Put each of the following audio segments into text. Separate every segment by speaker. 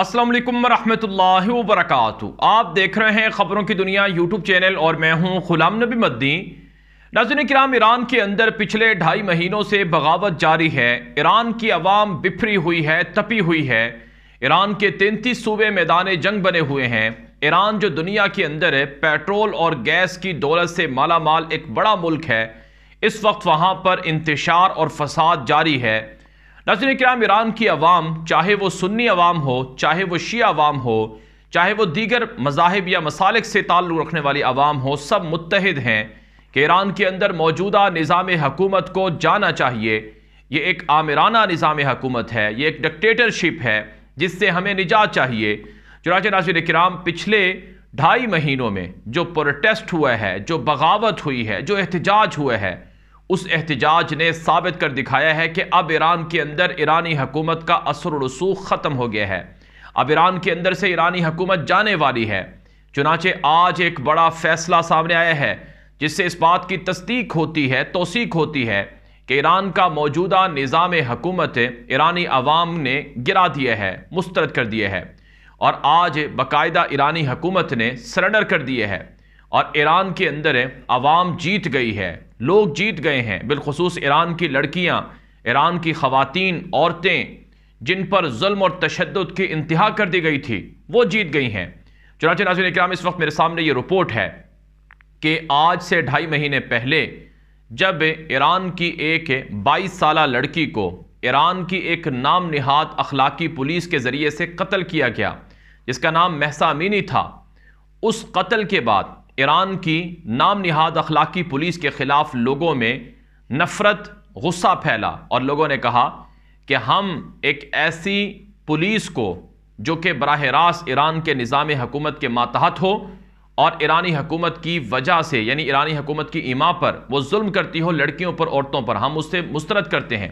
Speaker 1: अस्सलाम वालेकुम रहमतुल्लाहि व बरकातहू आप देख रहे हैं ख़बरों की दुनिया यूट्यूब चैनल और मैं हूं गुलाम नबी मद्दी नाजन कराम ईरान के अंदर पिछले ढाई महीनों से बगावत जारी है ईरान की आवाम बिफरी हुई है तपी हुई है ईरान के तैंतीस सूबे मैदान जंग बने हुए हैं ईरान जो दुनिया के अंदर पेट्रोल और गैस की दौलत से मालामाल एक बड़ा मुल्क है इस वक्त वहाँ पर इंतशार और फसाद जारी है नजर क्राम ईरान की आवाम चाहे वह सुन्नी आवाम हो चाहे वह शी अवाम हो चाहे वो दीगर मजाहब या मसालिक से ताल्लुक़ रखने वाली आवाम हो सब मुतहद हैं कि ईरान के अंदर मौजूदा निज़ाम हकूमत को जाना चाहिए ये एक आमिराना निज़ाम हकूमत है ये एक डिक्टेटरशिप है जिससे हमें निजात चाहिए चुनाच नाजिन कराम पिछले ढाई महीनों में जो प्रोटेस्ट हुआ है जो बगावत हुई है जो एहतजाज हुआ है उस एहतजाज ने साबित कर दिखाया है कि अब ईरान के अंदर ईरानी हुकूमत का असर रसूख ख़त्म हो गया है अब ईरान के अंदर से ईरानी हुकूमत जाने वाली है चुनाचे आज एक बड़ा फैसला सामने आया है जिससे इस बात की तस्दीक होती है तोसीक होती है कि ईरान का मौजूदा निज़ाम हकूमत ईरानी अवाम ने गिरा दिया है मुस्तरद कर दिया है और आज बाकायदा ईरानी हकूमत ने सरेंडर कर दिए है और ईरान के अंदर आवाम जीत गई है लोग जीत गए हैं बिलखसूस ईरान की लड़कियाँ ईरान की खातन औरतें जिन पर जुल्म और तशद की इंतहा कर दी गई थी वो जीत गई हैं चुनाचे नाजिन इक्राम इस वक्त मेरे सामने ये रिपोर्ट है कि आज से ढाई महीने पहले जब ईरान की एक बाईस साल लड़की को ईरान की एक नाम निहाद अखलाकी पुलिस के ज़रिए से कत्ल किया गया जिसका नाम महसा अमीनी था उस कत्ल के बाद ईरान की नाम निहाद अखलाकी पुलिस के ख़िलाफ़ लोगों में नफ़रत गुस्सा फैला और लोगों ने कहा कि हम एक ऐसी पुलिस को जो कि बरह रास्त ईरान के निज़ाम हकूमत के मातहत हो और ईरानी हकूमत की वजह से यानी ईरानी हकूमत की इमा पर वो जुल्म करती हो लड़कियों पर औरतों पर हम उससे मुस्तरद करते हैं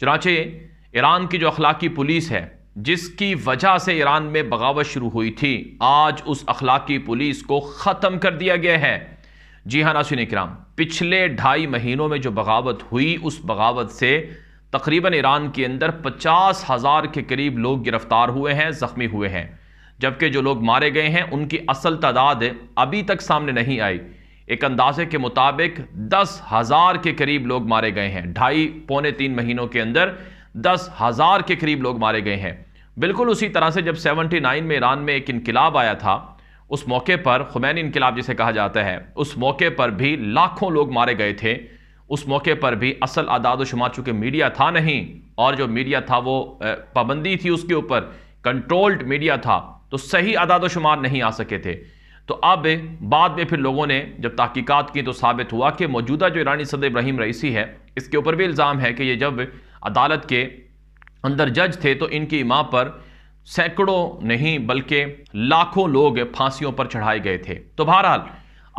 Speaker 1: चुनाचे ईरान की जो अखलाकी पुलिस है जिसकी वजह से ईरान में बगावत शुरू हुई थी आज उस अखलाकी पुलिस को ख़त्म कर दिया गया है जी हाँ नासिन कराम पिछले ढाई महीनों में जो बगावत हुई उस बगावत से तकरीबन ईरान के अंदर पचास हज़ार के करीब लोग गिरफ़्तार हुए हैं ज़ख्मी हुए हैं जबकि जो लोग मारे गए हैं उनकी असल तादाद अभी तक सामने नहीं आई एक अंदाजे के मुताबिक दस हज़ार के करीब लोग मारे गए हैं ढाई पौने तीन महीनों के अंदर दस हज़ार के करीब लोग मारे गए हैं बिल्कुल उसी तरह से जब 79 में ईरान में एक इनकलाब आया था उस मौके पर खुमैन इनकलाब जिसे कहा जाता है उस मौके पर भी लाखों लोग मारे गए थे उस मौके पर भी असल आदाद शुमार चूँकि मीडिया था नहीं और जो मीडिया था वो पाबंदी थी उसके ऊपर कंट्रोल्ड मीडिया था तो सही आदाद शुमार नहीं आ सके थे तो अब बाद में फिर लोगों ने जब तहकीकत की तो साबित हुआ कि मौजूदा जो ईरानी सदर इब्राहिम रईसी है इसके ऊपर भी इल्ज़ाम है कि ये जब अदालत के अंदर जज थे तो इनकी इमाम पर सैकड़ों नहीं बल्कि लाखों लोग फांसियों पर चढ़ाए गए थे तो बहरहाल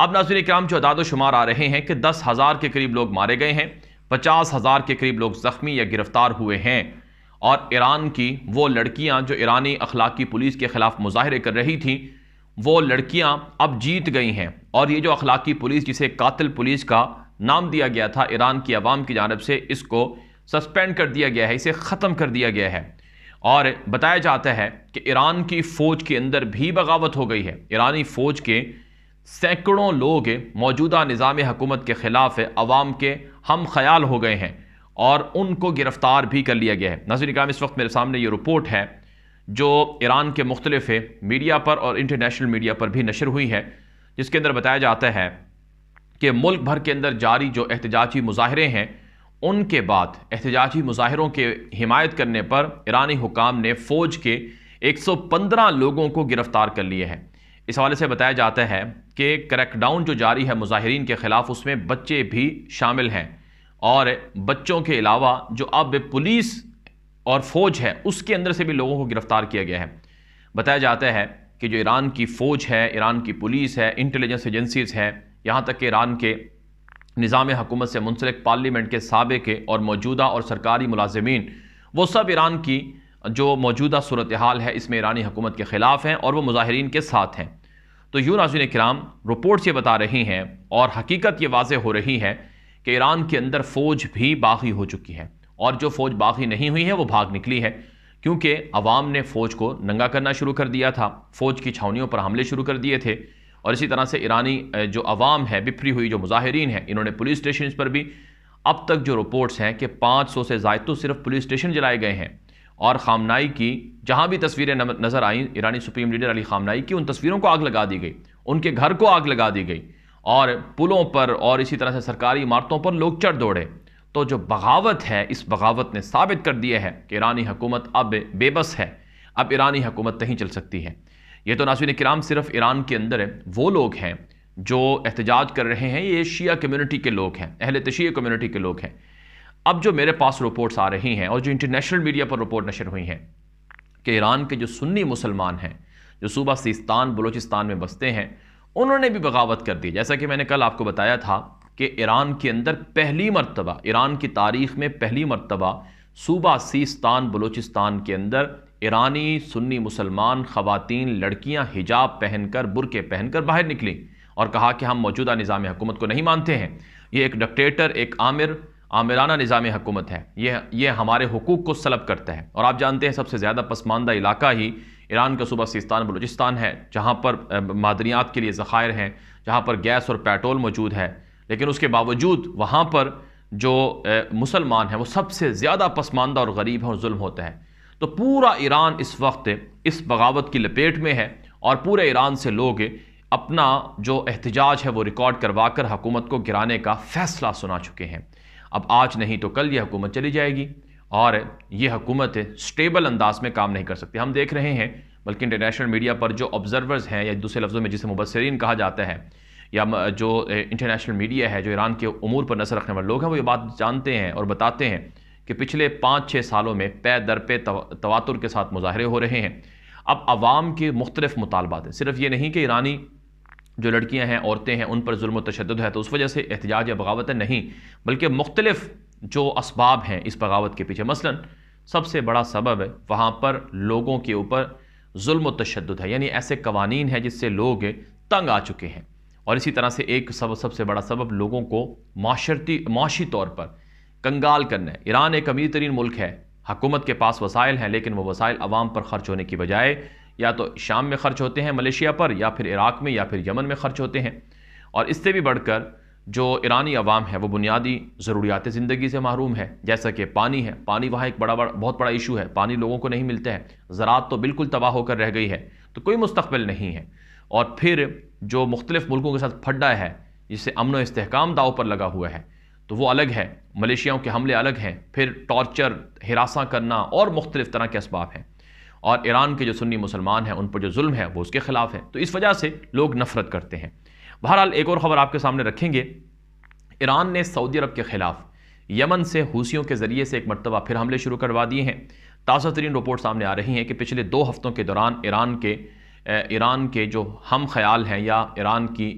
Speaker 1: अब नाजर कराम जो अदाद शुमार आ रहे हैं कि दस हज़ार के करीब लोग मारे गए हैं पचास हज़ार के करीब लोग ज़ख्मी या गिरफ़्तार हुए हैं और ईरान की वो लड़कियां जो ईरानी अखलाकी पुलिस के ख़िलाफ़ मुजाहरे कर रही थीं वो लड़कियां अब जीत गई हैं और ये जो अखलाकी पुलिस जिसे कातिल पुलिस का नाम दिया गया था ईरान की आवाम की जानब से इसको सस्पेंड कर दिया गया है इसे ख़त्म कर दिया गया है और बताया जाता है कि ईरान की फ़ौज के अंदर भी बगावत हो गई है ईरानी फ़ौज के सैकड़ों लोग मौजूदा निज़ाम हुकूमत के ख़िलाफ़ अवाम के हम ख्याल हो गए हैं और उनको गिरफ़्तार भी कर लिया गया है नजर इक्राम इस वक्त मेरे सामने ये रिपोर्ट है जो ईरान के मुख्तलिफ मीडिया पर और इंटरनेशनल मीडिया पर भी नशर हुई है जिसके अंदर बताया जाता है कि मुल्क भर के अंदर जारी जो एहतजाजी मुजाहरे हैं उनके बाद एहतजाजी मुजाहरों के हिमायत करने पर ईरानी हुकाम ने फ़ौज के 115 लोगों को गिरफ़्तार कर लिए हैं इस हवाले से बताया जाता है कि क्रैकडाउन जो जारी है मुजाहरीन के ख़िलाफ़ उसमें बच्चे भी शामिल हैं और बच्चों के अलावा जो अब पुलिस और फ़ौज है उसके अंदर से भी लोगों को गिरफ़्तार किया गया है बताया जाता है कि जो ईरान की फ़ौज है ईरान की पुलिस है इंटेलिजेंस एजेंसीज़ है यहाँ तक कि ईरान के निज़ाम हकूमत से मुंसलिक पार्लियामेंट के सबके और मौजूदा और सरकारी मुलाजमीन वो सब ईरान की जो मौजूदा सूरत हाल है इसमें ईरानी हुकूमत के ख़िलाफ़ हैं और वह मुजाहरीन के साथ हैं तो यूँ नाजुन कराम रिपोर्ट्स ये बता रही हैं और हकीकत ये वाज हो रही है कि ईरान के अंदर फ़ौज भी बागी हो चुकी है और जो फ़ौज बागी नहीं हुई है वो भाग निकली है क्योंकि अवाम ने फ़ौज को नंगा करना शुरू कर दिया था फ़ौज की छावनियों पर हमले शुरू कर दिए थे और इसी तरह से ईरानी जो अवाम है बिफरी हुई जो मुजाहरीन है इन्होंने पुलिस स्टेशन पर भी अब तक जो रिपोर्ट्स हैं कि 500 से जायद तो सिर्फ पुलिस स्टेशन जलाए गए हैं और खामनाई की जहाँ भी तस्वीरें नज़र आईं ईरानी सुप्रीम लीडर अली खामनाई की उन तस्वीरों को आग लगा दी गई उनके घर को आग लगा दी गई और पुलों पर और इसी तरह से सरकारी इमारतों पर लोग चढ़ दौड़े तो जो बगावत है इस बगावत ने साबित कर दिया है कि ईरानी हुकूमत अब बेबस है अब ईरानी हुकूमत नहीं चल सकती है ये तो नासिन कराम सिर्फ ईरान के अंदर है वो लोग हैं जो एहतजाज कर रहे हैं ये शिया कम्युनिटी के लोग हैं अहल तशी कम्युनिटी के लोग हैं अब जो मेरे पास रिपोर्ट्स आ रही हैं और जो इंटरनेशनल मीडिया पर रिपोर्ट नशर हुई हैं कि ईरान के जो सुन्नी मुसलमान हैं जो सूबा सिस्तान बलोचिस्तान में बसते हैं उन्होंने भी बगावत कर दी जैसा कि मैंने कल आपको बताया था कि ईरान के अंदर पहली मरतबा ईरान की तारीख में पहली मरतबा सूबा सिस्तान बलोचिस्तान के अंदर ईरानी सुन्नी मुसलमान ख़वातीन लड़कियां हिजाब पहनकर बुरके पहनकर बाहर निकली और कहा कि हम मौजूदा निज़ाम हुकूमत को नहीं मानते हैं ये एक डक्टेटर एक आमिर आमिराना निज़ाम हुकूमत है ये ये हमारे हकूक़ को सलब करता है और आप जानते हैं सबसे ज़्यादा पसमानदा इलाका ही ईरान का सूबा सिस्तान बलूचिस्तान है जहाँ पर मादनियात के लिए ज़ख़ायर हैं जहाँ पर गैस और पेट्रोल मौजूद है लेकिन उसके बावजूद वहाँ पर जो मुसलमान हैं वो सबसे ज़्यादा पसमानदा और गरीब हैं और जुल्म होता है तो पूरा ईरान इस वक्त इस बगावत की लपेट में है और पूरे ईरान से लोग अपना जो एहतजाज है वो रिकॉर्ड करवा कर हुकूमत को गिराने का फैसला सुना चुके हैं अब आज नहीं तो कल ये हुकूमत चली जाएगी और ये हुकूमत स्टेबल अंदाज में काम नहीं कर सकती हम देख रहे हैं बल्कि इंटरनेशनल मीडिया पर जो ऑब्जर्वर्स हैं या दूसरे लफ्ज़ों में जिसे मुबसरीन कहा जाता है या जो इंटरनेशनल मीडिया है जो ईरान के अमूर पर नजर रखने वाले लोग हैं वो ये बात जानते हैं और बताते हैं कि पिछले पाँच छः सालों में पे दर पे तवातुर के साथ मुजाहरे हो रहे हैं अब आवाम के मुख्तलिफ मुतालबात हैं सिर्फ ये नहीं कि ईरानी जो लड़कियाँ हैं औरतें हैं उन पर जुल्म तशद है तो उस वजह से एहतजाज या बगावत नहीं बल्कि मुख्तलिफ जो इसबाब हैं इस बगावत के पीछे मसलन सबसे बड़ा सबब है वहाँ पर लोगों के ऊपर जुल्म तशद है यानी ऐसे कवानीन हैं जिससे लोग तंग आ चुके हैं और इसी तरह से एक सब सबसे बड़ा सबब लोगों को माशरती माशी तौर पर कंगाल करना है ईरान एक अमीर तरीन मुल्क है हकूमत के पास वसाइल हैं लेकिन वह वसाइल अवाम पर खर्च होने की बजाय या तो शाम में खर्च होते हैं मलेशिया पर या फिर इराक में या फिर यमन में खर्च होते हैं और इससे भी बढ़कर जो ईरानी अवाम है वो बुनियादी ज़रूरियात ज़िंदगी से महरूम है जैसा कि पानी है पानी वहाँ एक बड़ा बड़ा बहुत बड़ा इशू है पानी लोगों को नहीं मिलता है ज़रात तो बिल्कुल तबाह होकर रह गई है तो कोई मुस्तबिल नहीं है और फिर जो मुख्तलिफ़ मुल्कों के साथ फड्डा है जिससे अमन इसकाम दाव पर लगा हुआ है तो वो अलग है मलेशियाओं के हमले अलग हैं फिर टॉर्चर हिरासा करना और मुख्तलिफ़ तरह के इसबाब हैं और ईरान के जो सुन्नी मुसलमान हैं उन पर जो जुल्म है वो उसके ख़िलाफ़ है तो इस वजह से लोग नफ़रत करते हैं बहरहाल एक और ख़बर आपके सामने रखेंगे ईरान ने सऊदी अरब के ख़िलाफ़ यमन से हूसियों के ज़रिए से एक मरतबा फिर हमले शुरू करवा दिए हैं ताज़ा तरीन रिपोर्ट सामने आ रही हैं कि पिछले दो हफ़्तों के दौरान ईरान के ईरान के जो हम ख्याल हैं या ईरान की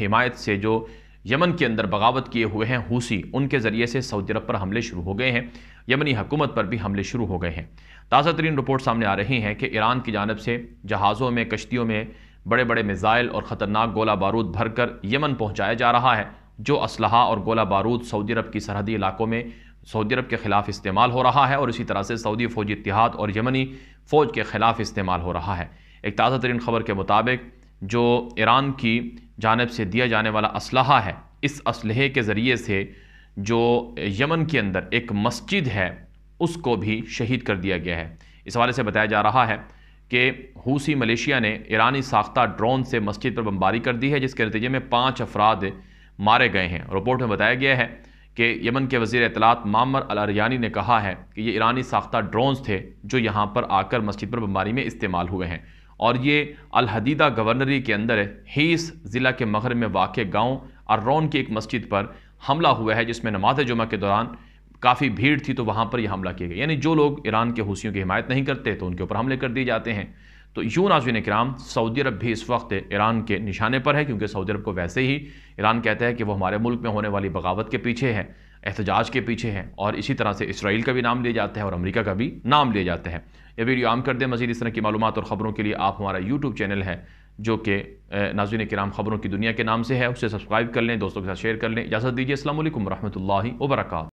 Speaker 1: हिमायत से जो यमन के अंदर बगावत किए हुए हैं हूसी उनके ज़रिए से सऊदी अरब पर हमले शुरू हो गए हैं यमनी हुकूमत पर भी हमले शुरू हो गए हैं ताज़ा तरीन रिपोर्ट सामने आ रही हैं कि ईरान की जानब से जहाज़ों में कश्तियों में बड़े बड़े मिज़ाइल और ख़तरनाक गोला बारूद भरकर यमन पहुँचाया जा रहा है जो असलहा और गोला बारूद सऊदी अरब की सरहदी इलाकों में सऊदी अरब के ख़िलाफ़ इस्तेमाल हो रहा है और इसी तरह से सऊदी फ़ौजी इतिहाद और यमनी फ़ौज के ख़िलाफ़ इस्तेमाल हो रहा है एक ताज़ा तरीन खबर के मुताबिक जो ईरान की जानब से दिया जाने वाला असलाहा है इस असलहे के ज़रिए से जो यमन के अंदर एक मस्जिद है उसको भी शहीद कर दिया गया है इस हवाले से बताया जा रहा है कि हूसी मलेशिया ने ईरानी साख्ता ड्रोन से मस्जिद पर बमबारी कर दी है जिसके नतीजे में पाँच अफराद मारे गए हैं रिपोर्ट में बताया गया है कि यमन के वजीर अतलात मामर अलरियानी ने कहा है कि ये ईरानी साख्ता ड्रोन्स थे जो यहाँ पर आकर मस्जिद पर बमबारी में इस्तेमाल हुए हैं और ये अलहदीदा गवर्नरी के अंदर हीस ज़िला के मगर में वाक़ गाँव अर्रौन की एक मस्जिद पर हमला हुआ है जिसमें नमाज जुमा के दौरान काफ़ी भीड़ थी तो वहाँ पर यह हमला किया गया यानी जो लोग ईरान के हूसियों की हमायत नहीं करते तो उनके ऊपर हमले कर दिए जाते हैं तो यूँ नाजिन कराम सऊदी अरब भी इस वक्त ईरान के निशाने पर है क्योंकि सऊदी अरब को वैसे ही ईरान कहता है कि वो हमारे मुल्क में होने वाली बगावत के पीछे है एहतजाज के पीछे है और इसी तरह से इसराइल का भी नाम लिया जाता है और अमरीका का भी नाम लिया जाता है यह वीडियो आम कर दें मजीद इस तरह की मालूम और ख़बरों के लिए आप हमारा यूट्यूब चैनल है जो कि नाजिन कराम ख़बरों की दुनिया के नाम से है उसे सब्सक्राइब कर लें दोस्तों के साथ शेयर कर लें इजाज़त दीजिए असल वरहमल वर्का